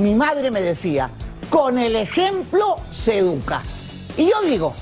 mi madre me decía, con el ejemplo se educa. Y yo digo,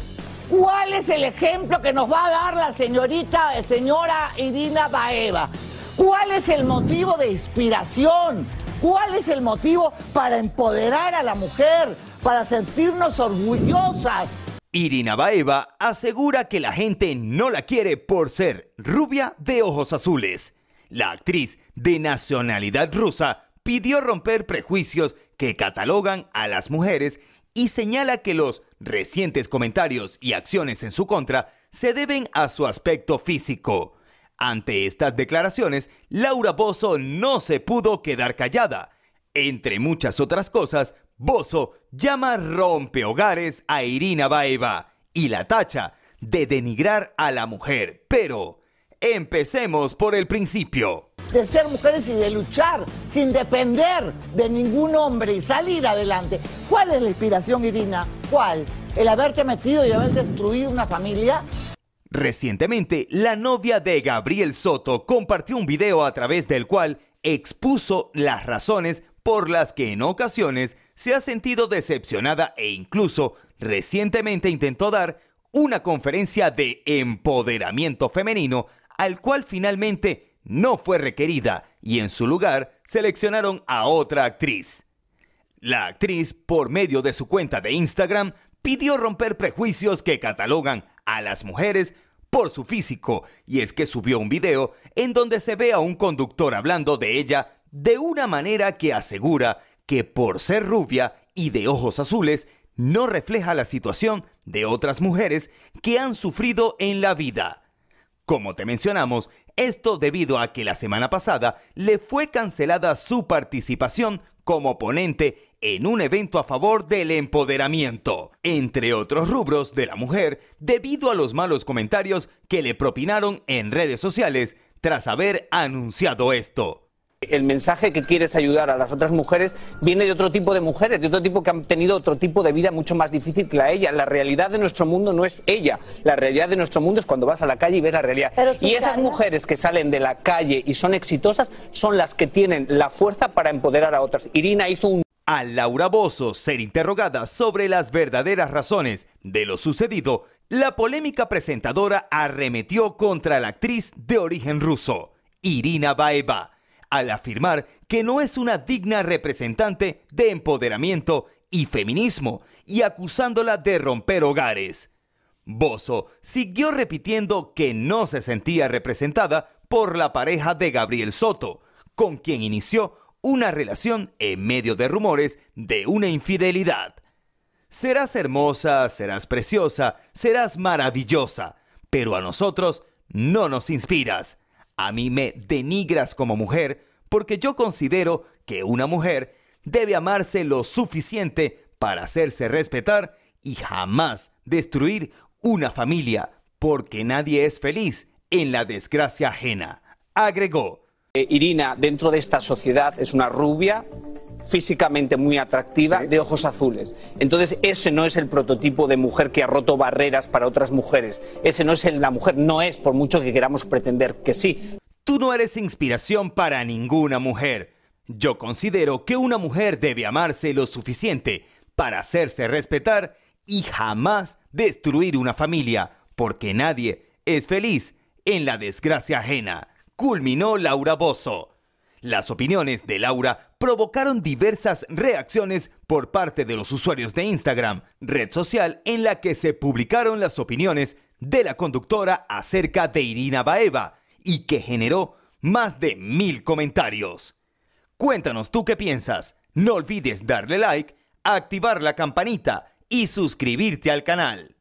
¿cuál es el ejemplo que nos va a dar la señorita, eh, señora Irina Baeva? ¿Cuál es el motivo de inspiración? ¿Cuál es el motivo para empoderar a la mujer, para sentirnos orgullosas? Irina Baeva asegura que la gente no la quiere por ser rubia de ojos azules. La actriz de nacionalidad rusa pidió romper prejuicios que catalogan a las mujeres y señala que los recientes comentarios y acciones en su contra se deben a su aspecto físico. Ante estas declaraciones, Laura Bozo no se pudo quedar callada. Entre muchas otras cosas, Bozo llama rompehogares a Irina Baeva y la tacha de denigrar a la mujer, pero Empecemos por el principio. De ser mujeres y de luchar sin depender de ningún hombre y salir adelante. ¿Cuál es la inspiración, Irina? ¿Cuál? ¿El haberte metido y haber destruido una familia? Recientemente, la novia de Gabriel Soto compartió un video a través del cual expuso las razones por las que en ocasiones se ha sentido decepcionada e incluso recientemente intentó dar una conferencia de empoderamiento femenino al cual finalmente no fue requerida y en su lugar seleccionaron a otra actriz. La actriz, por medio de su cuenta de Instagram, pidió romper prejuicios que catalogan a las mujeres por su físico, y es que subió un video en donde se ve a un conductor hablando de ella de una manera que asegura que por ser rubia y de ojos azules no refleja la situación de otras mujeres que han sufrido en la vida. Como te mencionamos, esto debido a que la semana pasada le fue cancelada su participación como ponente en un evento a favor del empoderamiento, entre otros rubros de la mujer, debido a los malos comentarios que le propinaron en redes sociales tras haber anunciado esto. El mensaje que quieres ayudar a las otras mujeres viene de otro tipo de mujeres, de otro tipo que han tenido otro tipo de vida mucho más difícil que la ella. La realidad de nuestro mundo no es ella. La realidad de nuestro mundo es cuando vas a la calle y ves la realidad. Y esas mujeres que salen de la calle y son exitosas son las que tienen la fuerza para empoderar a otras. Irina hizo un... A Laura Bozo ser interrogada sobre las verdaderas razones de lo sucedido, la polémica presentadora arremetió contra la actriz de origen ruso, Irina Baeva al afirmar que no es una digna representante de empoderamiento y feminismo y acusándola de romper hogares. Bozo siguió repitiendo que no se sentía representada por la pareja de Gabriel Soto, con quien inició una relación en medio de rumores de una infidelidad. Serás hermosa, serás preciosa, serás maravillosa, pero a nosotros no nos inspiras. A mí me denigras como mujer porque yo considero que una mujer debe amarse lo suficiente para hacerse respetar y jamás destruir una familia, porque nadie es feliz en la desgracia ajena, agregó. Eh, Irina, dentro de esta sociedad, es una rubia, físicamente muy atractiva, de ojos azules. Entonces, ese no es el prototipo de mujer que ha roto barreras para otras mujeres. Ese no es la mujer, no es, por mucho que queramos pretender que sí. Tú no eres inspiración para ninguna mujer. Yo considero que una mujer debe amarse lo suficiente para hacerse respetar y jamás destruir una familia, porque nadie es feliz en la desgracia ajena, culminó Laura Bozo. Las opiniones de Laura provocaron diversas reacciones por parte de los usuarios de Instagram, red social en la que se publicaron las opiniones de la conductora acerca de Irina Baeva y que generó más de mil comentarios. Cuéntanos tú qué piensas. No olvides darle like, activar la campanita y suscribirte al canal.